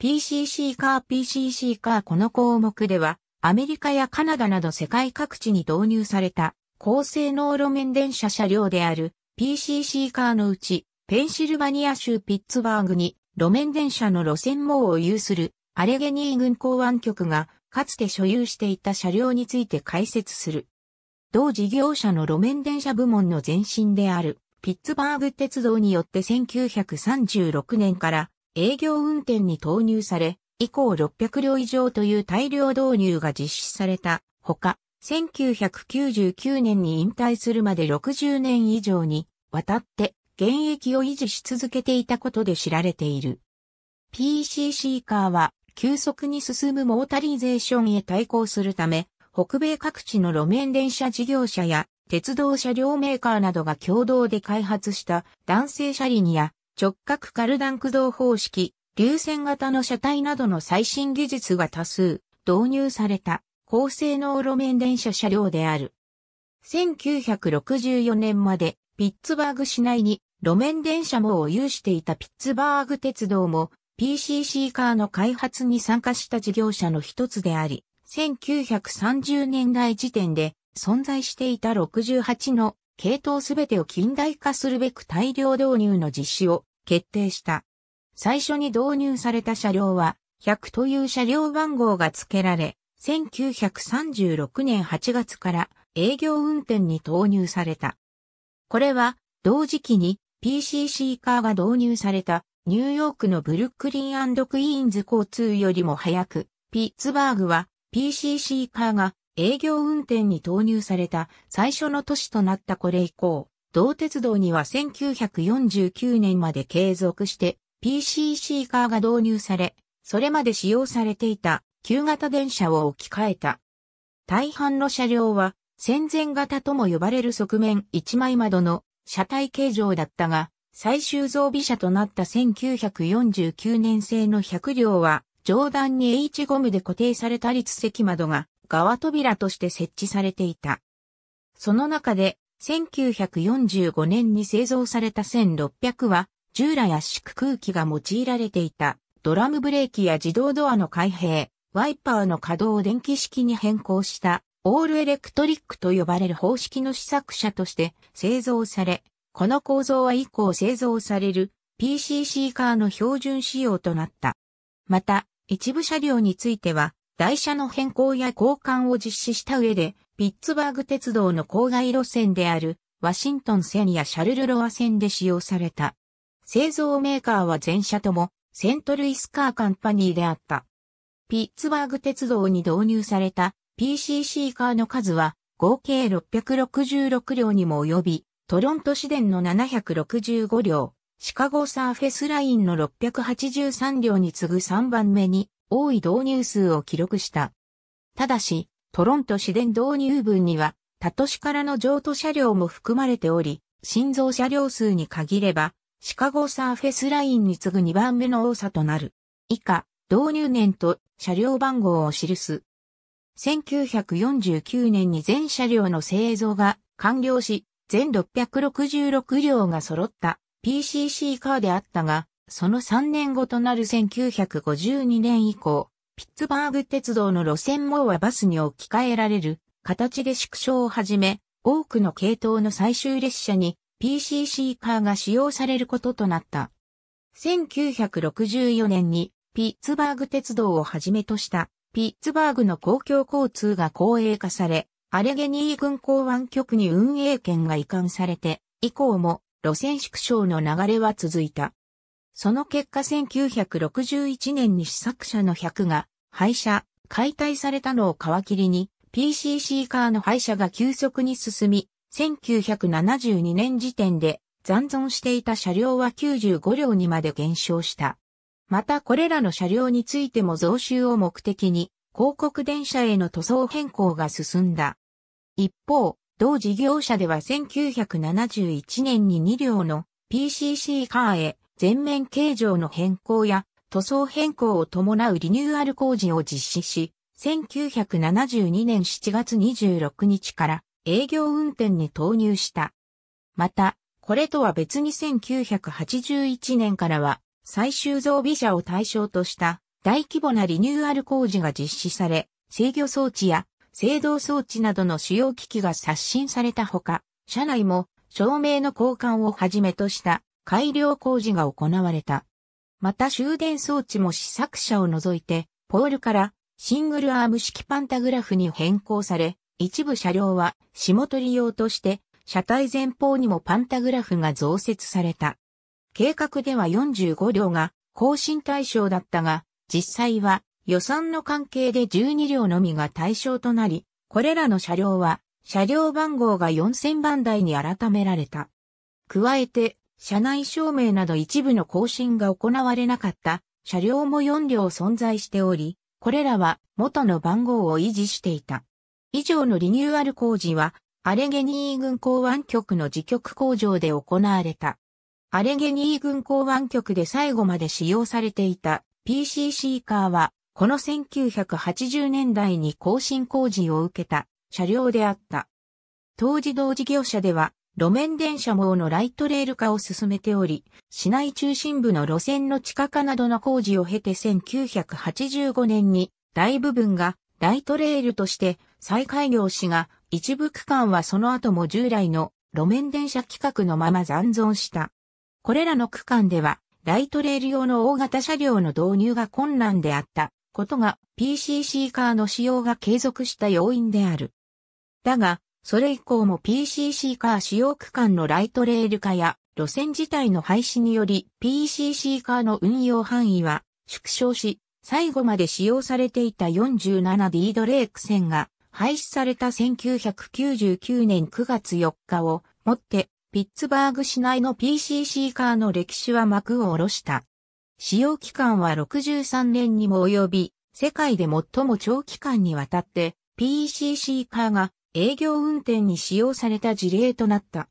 PCC カー PCC カーこの項目では、アメリカやカナダなど世界各地に導入された、高性能路面電車車両である PCC カーのうち、ペンシルバニア州ピッツバーグに路面電車の路線網を有するアレゲニー軍港湾局がかつて所有していた車両について解説する。同事業者の路面電車部門の前身であるピッツバーグ鉄道によって1936年から営業運転に投入され、以降600両以上という大量導入が実施されたほか、1999年に引退するまで60年以上にわたって現役を維持し続けていたことで知られている。PCC カーは急速に進むモータリゼーションへ対抗するため、北米各地の路面電車事業者や鉄道車両メーカーなどが共同で開発した男性車輪や直角カルダン駆動方式、流線型の車体などの最新技術が多数導入された高性能路面電車車両である。1964年までピッツバーグ市内に路面電車網を有していたピッツバーグ鉄道も PCC カーの開発に参加した事業者の一つであり、1930年代時点で存在していた68の系統すべてを近代化するべく大量導入の実施を決定した。最初に導入された車両は、100という車両番号が付けられ、1936年8月から営業運転に投入された。これは、同時期に PCC カーが導入されたニューヨークのブルックリンクイーンズ交通よりも早く、ピッツバーグは PCC カーが営業運転に投入された最初の都市となったこれ以降、同鉄道には1949年まで継続して PCC カーが導入され、それまで使用されていた旧型電車を置き換えた。大半の車両は戦前型とも呼ばれる側面一枚窓の車体形状だったが、最終増備車となった1949年製の100両は上段に H ゴムで固定された立石窓が側扉として設置されていた。その中で1945年に製造された1600は、従来圧縮空気が用いられていた、ドラムブレーキや自動ドアの開閉、ワイパーの稼働を電気式に変更した、オールエレクトリックと呼ばれる方式の試作車として製造され、この構造は以降製造される PCC カーの標準仕様となった。また、一部車両については、台車の変更や交換を実施した上で、ピッツバーグ鉄道の郊外路線であるワシントン線やシャルルロア線で使用された。製造メーカーは全車ともセントルイスカーカンパニーであった。ピッツバーグ鉄道に導入された PCC カーの数は合計666両にも及び、トロント市電の765両、シカゴサーフェスラインの683両に次ぐ3番目に多い導入数を記録した。ただし、トロント市電導入分には、他都市からの譲渡車両も含まれており、新造車両数に限れば、シカゴサーフェスラインに次ぐ2番目の多さとなる。以下、導入年と車両番号を記す。1949年に全車両の製造が完了し、全666両が揃った PCC カーであったが、その3年後となる1952年以降、ピッツバーグ鉄道の路線網はバスに置き換えられる形で縮小をはじめ、多くの系統の最終列車に PCC カーが使用されることとなった。1964年にピッツバーグ鉄道をはじめとしたピッツバーグの公共交通が公営化され、アレゲニー軍港湾局に運営権が移管されて、以降も路線縮小の流れは続いた。その結果1961年に試作車の100が廃車、解体されたのを皮切りに PCC カーの廃車が急速に進み、1972年時点で残存していた車両は95両にまで減少した。またこれらの車両についても増収を目的に広告電車への塗装変更が進んだ。一方、同事業者では1971年に2両の PCC カーへ全面形状の変更や塗装変更を伴うリニューアル工事を実施し、1972年7月26日から営業運転に投入した。また、これとは別に1981年からは最終造備車を対象とした大規模なリニューアル工事が実施され、制御装置や制動装置などの主要機器が刷新されたほか、車内も照明の交換をはじめとした改良工事が行われた。また終電装置も試作車を除いて、ポールからシングルアーム式パンタグラフに変更され、一部車両は下取り用として、車体前方にもパンタグラフが増設された。計画では45両が更新対象だったが、実際は予算の関係で12両のみが対象となり、これらの車両は車両番号が4000番台に改められた。加えて車内照明など一部の更新が行われなかった車両も4両存在しており、これらは元の番号を維持していた。以上のリニューアル工事は、アレゲニー軍港湾局の自局工場で行われた。アレゲニー軍港湾局で最後まで使用されていた PCC カーは、この1980年代に更新工事を受けた車両であった。当時同事業者では、路面電車網のライトレール化を進めており、市内中心部の路線の地下化などの工事を経て1985年に大部分がライトレールとして再開業しが、一部区間はその後も従来の路面電車規格のまま残存した。これらの区間では、ライトレール用の大型車両の導入が困難であったことが PCC カーの使用が継続した要因である。だが、それ以降も PCC カー使用区間のライトレール化や路線自体の廃止により PCC カーの運用範囲は縮小し、最後まで使用されていた 47D ドレーク線が廃止された1999年9月4日をもってピッツバーグ市内の PCC カーの歴史は幕を下ろした。使用期間は63年にも及び、世界で最も長期間にわたって PCC カーが営業運転に使用された事例となった。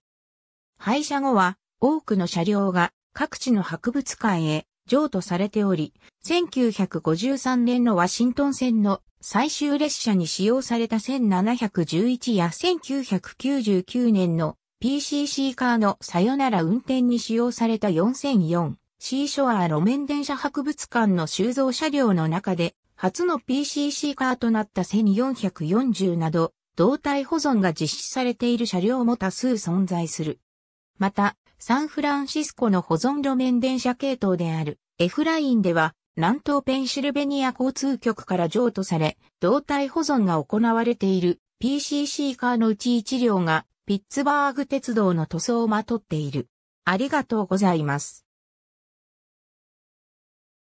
廃車後は多くの車両が各地の博物館へ譲渡されており、1953年のワシントン線の最終列車に使用された1711や1999年の PCC カーのさよなら運転に使用された 4004C ショア路面電車博物館の収蔵車両の中で初の PCC カーとなった1440など動体保存が実施されている車両も多数存在する。また、サンフランシスコの保存路面電車系統である F ラインでは、南東ペンシルベニア交通局から譲渡され、胴体保存が行われている PCC カーのうち1両がピッツバーグ鉄道の塗装をまとっている。ありがとうございます。